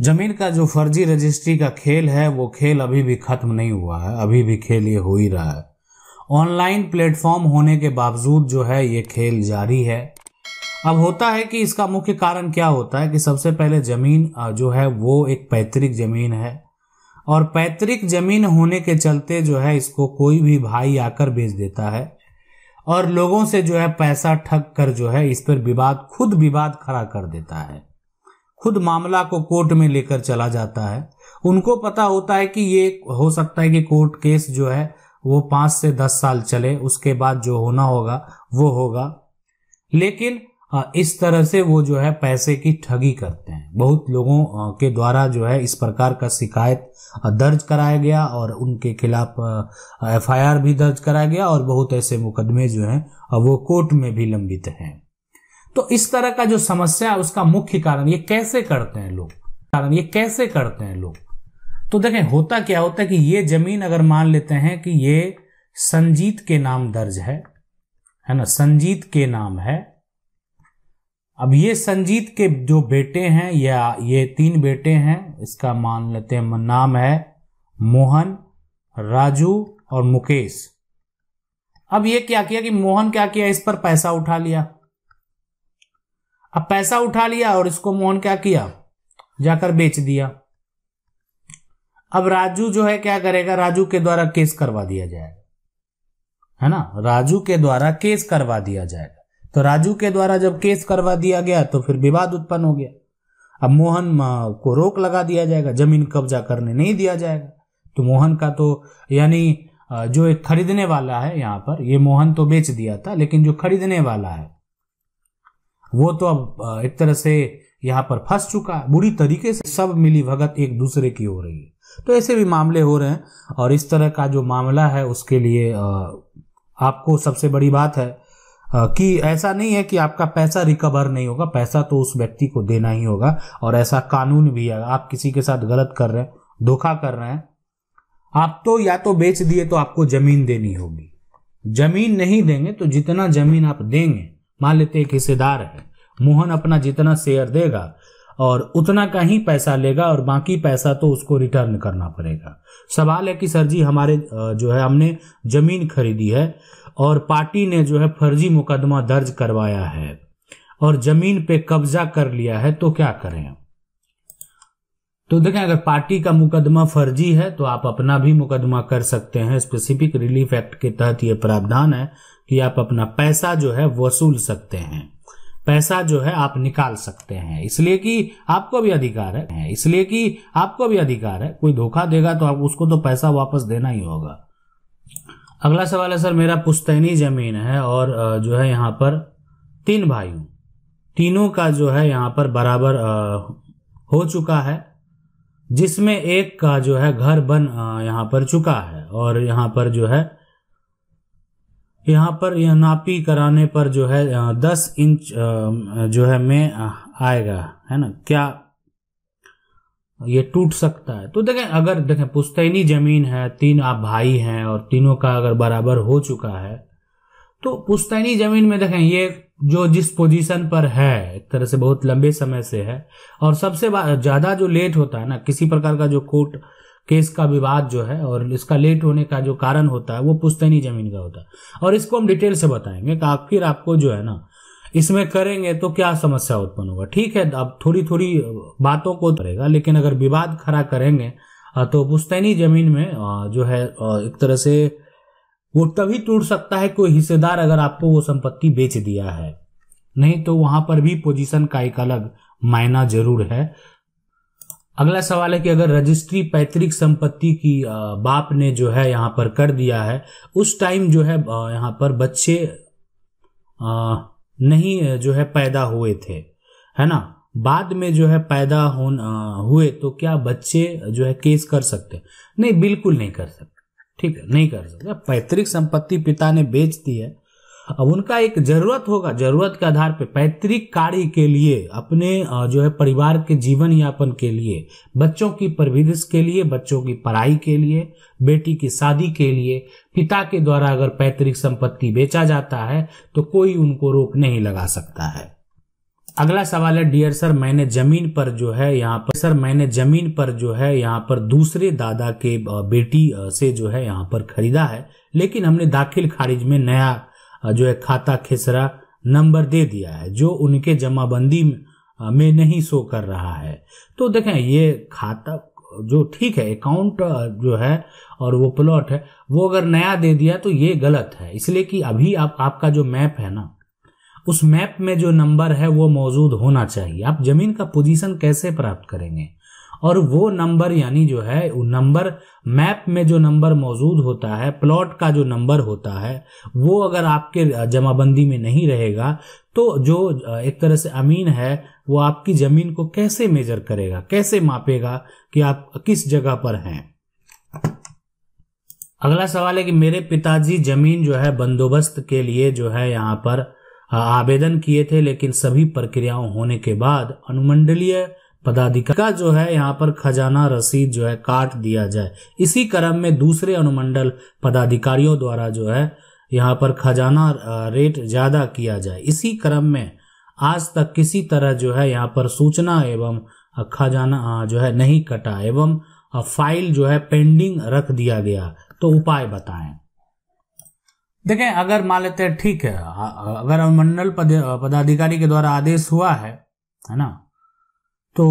जमीन का जो फर्जी रजिस्ट्री का खेल है वो खेल अभी भी खत्म नहीं हुआ है अभी भी खेल ये हो ही रहा है ऑनलाइन प्लेटफॉर्म होने के बावजूद जो है ये खेल जारी है अब होता है कि इसका मुख्य कारण क्या होता है कि सबसे पहले ज़मीन जो है वो एक पैतृक ज़मीन है और पैतृक ज़मीन होने के चलते जो है इसको कोई भी भाई आकर बेच देता है और लोगों से जो है पैसा ठग कर जो है इस पर विवाद खुद विवाद खड़ा कर देता है खुद मामला को कोर्ट में लेकर चला जाता है उनको पता होता है कि ये हो सकता है कि कोर्ट केस जो है वो पांच से दस साल चले उसके बाद जो होना होगा वो होगा लेकिन इस तरह से वो जो है पैसे की ठगी करते हैं बहुत लोगों के द्वारा जो है इस प्रकार का शिकायत दर्ज कराया गया और उनके खिलाफ एफआईआर भी दर्ज कराया गया और बहुत ऐसे मुकदमे जो हैं वो कोर्ट में भी लंबित हैं तो इस तरह का जो समस्या है उसका मुख्य कारण ये कैसे करते हैं लोग कारण ये कैसे करते हैं लोग तो देखें होता क्या होता है कि ये जमीन अगर मान लेते हैं कि ये संजीत के नाम दर्ज है है ना संजीत के नाम है अब ये संजीत के जो बेटे हैं या ये तीन बेटे हैं इसका मान लेते हैं नाम है मोहन राजू और मुकेश अब ये क्या किया कि मोहन क्या किया इस पर पैसा उठा लिया अब पैसा उठा लिया और इसको मोहन क्या किया जाकर बेच दिया अब राजू जो है क्या करेगा राजू के द्वारा केस करवा दिया जाएगा है ना राजू के द्वारा केस करवा दिया जाएगा तो राजू के द्वारा जब केस करवा दिया गया तो फिर विवाद उत्पन्न हो गया अब मोहन को रोक लगा दिया जाएगा जमीन कब्जा करने नहीं दिया जाएगा तो मोहन का तो यानी जो एक खरीदने वाला है यहां पर ये मोहन तो बेच दिया था लेकिन जो खरीदने वाला है वो तो अब एक तरह से यहाँ पर फंस चुका है बुरी तरीके से सब मिली भगत एक दूसरे की हो रही है तो ऐसे भी मामले हो रहे हैं और इस तरह का जो मामला है उसके लिए आपको सबसे बड़ी बात है कि ऐसा नहीं है कि आपका पैसा रिकवर नहीं होगा पैसा तो उस व्यक्ति को देना ही होगा और ऐसा कानून भी है आप किसी के साथ गलत कर रहे हैं धोखा कर रहे हैं आप तो या तो बेच दिए तो आपको जमीन देनी होगी जमीन नहीं देंगे तो जितना जमीन आप देंगे मान लेते एक हिस्सेदार है मोहन अपना जितना शेयर देगा और उतना का ही पैसा लेगा और बाकी पैसा तो उसको रिटर्न करना पड़ेगा सवाल है कि सर जी हमारे जो है हमने जमीन खरीदी है और पार्टी ने जो है फर्जी मुकदमा दर्ज करवाया है और जमीन पे कब्जा कर लिया है तो क्या करें तो देखें अगर पार्टी का मुकदमा फर्जी है तो आप अपना भी मुकदमा कर सकते हैं स्पेसिफिक रिलीफ एक्ट के तहत ये प्रावधान है कि आप अपना पैसा जो है वसूल सकते हैं पैसा जो है आप निकाल सकते हैं इसलिए कि आपको भी अधिकार है इसलिए कि आपको भी अधिकार है कोई धोखा देगा तो आप उसको तो पैसा वापस देना ही होगा अगला सवाल है सर मेरा पुस्तैनी जमीन है और जो है यहाँ पर तीन भाई तीनों का जो है यहाँ पर बराबर हो चुका है जिसमें एक का जो है घर बन यहां पर चुका है और यहां पर जो है यहां पर यह नापी कराने पर जो है दस इंच जो है में आएगा है ना क्या ये टूट सकता है तो देखें अगर देखें पुस्तैनी जमीन है तीन आप भाई हैं और तीनों का अगर बराबर हो चुका है तो पुस्तैनी जमीन में देखें ये जो जिस पोजीशन पर है एक तरह से बहुत लंबे समय से है और सबसे ज्यादा जो लेट होता है ना किसी प्रकार का जो कोर्ट केस का विवाद जो है और इसका लेट होने का जो कारण होता है वो पुश्तैनी जमीन का होता है और इसको हम डिटेल से बताएंगे कि फिर आपको जो है ना इसमें करेंगे तो क्या समस्या उत्पन्न होगा ठीक है अब थोड़ी थोड़ी बातों को तो करेगा लेकिन अगर विवाद खड़ा करेंगे तो पुस्तैनी जमीन में जो है एक तरह से वो तभी टूट सकता है कोई हिस्सेदार अगर आपको वो संपत्ति बेच दिया है नहीं तो वहां पर भी पोजीशन का एक अलग मायना जरूर है अगला सवाल है कि अगर रजिस्ट्री पैतृक संपत्ति की बाप ने जो है यहाँ पर कर दिया है उस टाइम जो है यहाँ पर बच्चे नहीं जो है पैदा हुए थे है ना बाद में जो है पैदा हो हुए तो क्या बच्चे जो है केस कर सकते नहीं बिल्कुल नहीं कर सकते ठीक है नहीं कर सकते पैतृक संपत्ति पिता ने बेच दी है अब उनका एक जरूरत होगा जरूरत के आधार पर पैतृक कार्य के लिए अपने जो है परिवार के जीवन यापन के लिए बच्चों की परवरिश के लिए बच्चों की पढ़ाई के लिए बेटी की शादी के लिए पिता के द्वारा अगर पैतृक संपत्ति बेचा जाता है तो कोई उनको रोक नहीं लगा सकता है अगला सवाल है डियर सर मैंने जमीन पर जो है यहाँ पर सर मैंने जमीन पर जो है यहाँ पर दूसरे दादा के बेटी से जो है यहाँ पर खरीदा है लेकिन हमने दाखिल खारिज में नया जो है खाता खेसरा नंबर दे दिया है जो उनके जमाबंदी में नहीं शो कर रहा है तो देखें ये खाता जो ठीक है अकाउंट जो है और वो प्लॉट है वो अगर नया दे दिया तो ये गलत है इसलिए कि अभी आप आपका जो मैप है ना उस मैप में जो नंबर है वो मौजूद होना चाहिए आप ज़मीन का पोजीशन कैसे प्राप्त करेंगे और वो नंबर यानी जो है नंबर मैप में जो नंबर मौजूद होता है प्लॉट का जो नंबर होता है वो अगर आपके जमाबंदी में नहीं रहेगा तो जो एक तरह से अमीन है वो आपकी ज़मीन को कैसे मेजर करेगा कैसे मापेगा कि आप किस जगह पर हैं अगला सवाल है कि मेरे पिताजी जमीन जो है बंदोबस्त के लिए जो है यहाँ पर हाँ, आवेदन किए थे लेकिन सभी प्रक्रियाओं होने के बाद अनुमंडलीय पदाधिकारी का जो है यहाँ पर खजाना रसीद जो है काट दिया जाए इसी क्रम में दूसरे अनुमंडल पदाधिकारियों द्वारा जो है यहाँ पर खजाना रेट ज्यादा किया जाए इसी क्रम में आज तक किसी तरह जो है यहाँ पर सूचना एवं खजाना जो है नहीं कटा एवं फाइल जो है पेंडिंग रख दिया गया तो उपाय बताएं देखें अगर मान लेते हैं ठीक है अगर अनुमंडल पदाधिकारी के द्वारा आदेश हुआ है है ना तो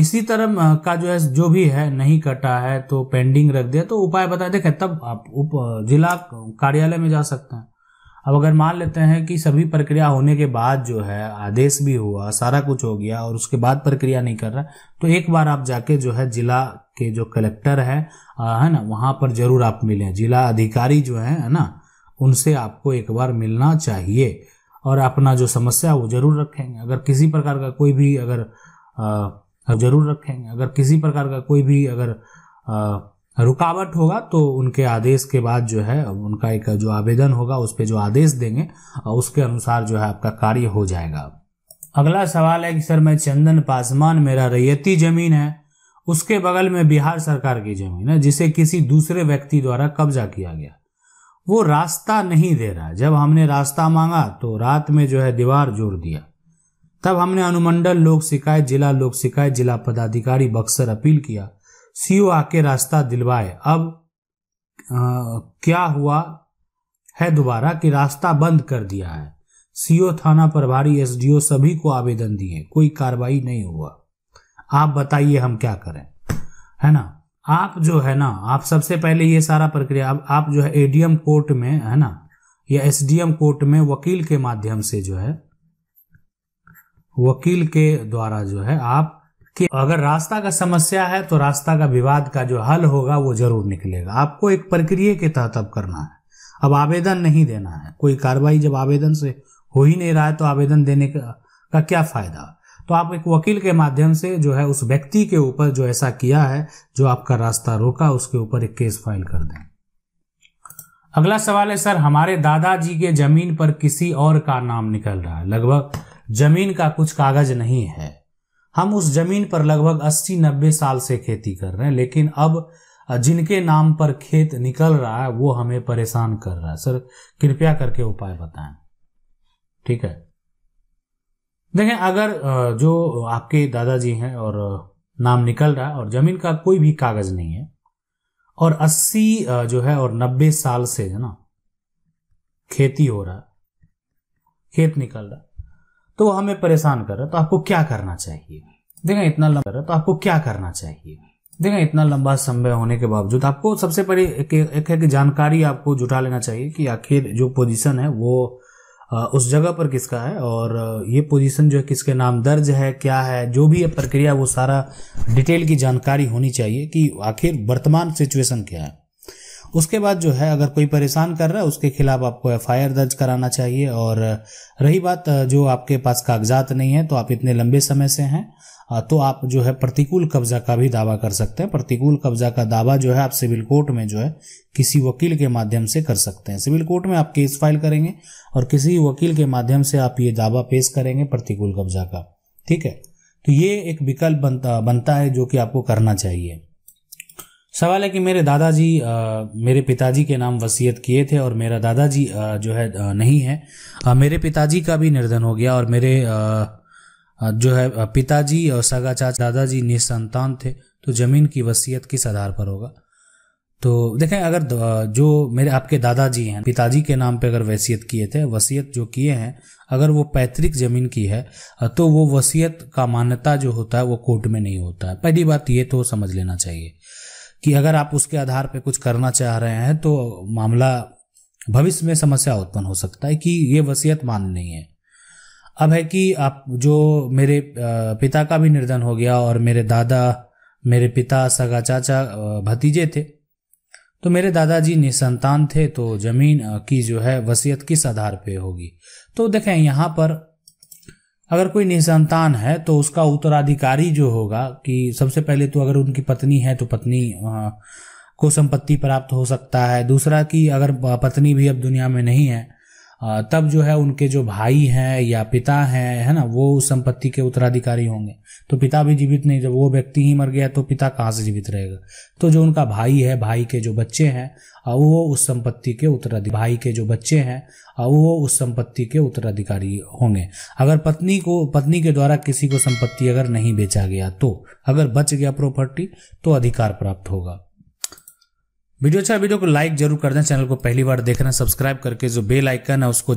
इसी तरह का जो है जो भी है नहीं कटा है तो पेंडिंग रख दिया तो उपाय बता देखे तब आप उप जिला कार्यालय में जा सकते हैं अब अगर मान लेते हैं कि सभी प्रक्रिया होने के बाद जो है आदेश भी हुआ सारा कुछ हो गया और उसके बाद प्रक्रिया नहीं कर रहा तो एक बार आप जाके जो है जिला के जो कलेक्टर है है ना वहां पर जरूर आप मिले जिला अधिकारी जो है है ना उनसे आपको एक बार मिलना चाहिए और अपना जो समस्या वो जरूर रखेंगे अगर किसी प्रकार का कोई भी अगर आ, जरूर रखेंगे अगर किसी प्रकार का कोई भी अगर आ, रुकावट होगा तो उनके आदेश के बाद जो है उनका एक जो आवेदन होगा उस पर जो आदेश देंगे उसके अनुसार जो है आपका कार्य हो जाएगा अगला सवाल है कि सर मैं चंदन पासवान मेरा रैयती जमीन है उसके बगल में बिहार सरकार की जमीन है जिसे किसी दूसरे व्यक्ति द्वारा कब्जा किया गया वो रास्ता नहीं दे रहा जब हमने रास्ता मांगा तो रात में जो है दीवार जोड़ दिया तब हमने अनुमंडल लोक शिकायत जिला लोक शिकायत जिला पदाधिकारी बक्सर अपील किया सीओ आके रास्ता दिलवाए अब आ, क्या हुआ है दोबारा कि रास्ता बंद कर दिया है सीओ थाना प्रभारी एसडीओ सभी को आवेदन दिए कोई कार्रवाई नहीं हुआ आप बताइए हम क्या करें है ना आप जो है ना आप सबसे पहले ये सारा प्रक्रिया आप, आप जो है एडीएम कोर्ट में है ना या एसडीएम कोर्ट में वकील के माध्यम से जो है वकील के द्वारा जो है आप कि अगर रास्ता का समस्या है तो रास्ता का विवाद का जो हल होगा वो जरूर निकलेगा आपको एक प्रक्रिया के तहत अब करना है अब आवेदन नहीं देना है कोई कार्रवाई जब आवेदन से हो ही नहीं रहा है तो आवेदन देने का, का क्या फायदा तो आप एक वकील के माध्यम से जो है उस व्यक्ति के ऊपर जो ऐसा किया है जो आपका रास्ता रोका उसके ऊपर एक केस फाइल कर दें अगला सवाल है सर हमारे दादाजी के जमीन पर किसी और का नाम निकल रहा है लगभग जमीन का कुछ कागज नहीं है हम उस जमीन पर लगभग 80-90 साल से खेती कर रहे हैं लेकिन अब जिनके नाम पर खेत निकल रहा है वो हमें परेशान कर रहा है सर कृपया करके उपाय बताएं ठीक है देखें अगर जो आपके दादाजी हैं और नाम निकल रहा है और जमीन का कोई भी कागज नहीं है और 80 जो है और 90 साल से है ना खेती हो रहा खेत निकल रहा तो वो हमें परेशान कर रहा तो आपको क्या करना चाहिए देखें इतना लंबा तो आपको क्या करना चाहिए देखें इतना लंबा समय होने के बावजूद आपको सबसे पहले एक एक, एक, एक जानकारी आपको जुटा लेना चाहिए कि आखिर जो पोजीशन है वो उस जगह पर किसका है और ये पोजीशन जो है किसके नाम दर्ज है क्या है जो भी है प्रक्रिया वो सारा डिटेल की जानकारी होनी चाहिए कि आखिर वर्तमान सिचुएशन क्या है उसके बाद जो है अगर कोई परेशान कर रहा है उसके खिलाफ आपको एफ दर्ज कराना चाहिए और रही बात जो आपके पास कागजात नहीं है तो आप इतने लंबे समय से हैं हाँ, तो आप जो है प्रतिकूल कब्जा का भी दावा कर सकते हैं प्रतिकूल कब्जा का दावा जो है आप सिविल कोर्ट में जो है किसी वकील के माध्यम से कर सकते हैं सिविल कोर्ट में आप केस फाइल करेंगे और किसी वकील के माध्यम से आप ये दावा पेश करेंगे प्रतिकूल कब्जा का ठीक है तो ये एक विकल्प बनता बनता है जो कि आपको करना चाहिए सवाल है कि मेरे दादाजी मेरे पिताजी के नाम वसीयत किए थे और मेरा दादाजी जो है नहीं है आ, मेरे पिताजी का भी निर्धन हो गया और मेरे आ, जो है पिताजी और सगा चाचा दादाजी निसंतान थे तो जमीन की वसीयत किस आधार पर होगा तो देखें अगर जो मेरे आपके दादाजी हैं पिताजी के नाम पे अगर वसीयत किए थे वसीयत जो किए हैं अगर वो पैतृक ज़मीन की है तो वो वसीयत का मान्यता जो होता है वो कोर्ट में नहीं होता है पहली बात ये तो समझ लेना चाहिए कि अगर आप उसके आधार पे कुछ करना चाह रहे हैं तो मामला भविष्य में समस्या उत्पन्न हो सकता है कि ये वसीयत मान्य नहीं है अब है कि आप जो मेरे पिता का भी निर्धन हो गया और मेरे दादा मेरे पिता सगा चाचा भतीजे थे तो मेरे दादाजी निसंतान थे तो जमीन की जो है वसीयत किस आधार पे होगी तो देखें यहाँ पर अगर कोई निसंतान है तो उसका उत्तराधिकारी जो होगा कि सबसे पहले तो अगर उनकी पत्नी है तो पत्नी को संपत्ति प्राप्त हो सकता है दूसरा कि अगर पत्नी भी अब दुनिया में नहीं है तब जो है उनके जो भाई हैं या पिता हैं है ना वो उस संपत्ति के उत्तराधिकारी होंगे तो पिता भी जीवित नहीं जब वो व्यक्ति ही मर गया तो पिता कहाँ से जीवित रहेगा तो जो उनका भाई है भाई के जो बच्चे हैं वो उस संपत्ति के उत्तराधिकारी भाई के जो बच्चे हैं वो उस संपत्ति के उत्तराधिकारी होंगे अगर पत्नी को पत्नी के द्वारा किसी को संपत्ति अगर नहीं बेचा गया तो अगर बच गया प्रॉपर्टी तो अधिकार प्राप्त होगा वीडियो अच्छा वीडियो को लाइक जरूर कर दें चैनल को पहली बार देखना सब्सक्राइब करके जो बेल आइकन है उसको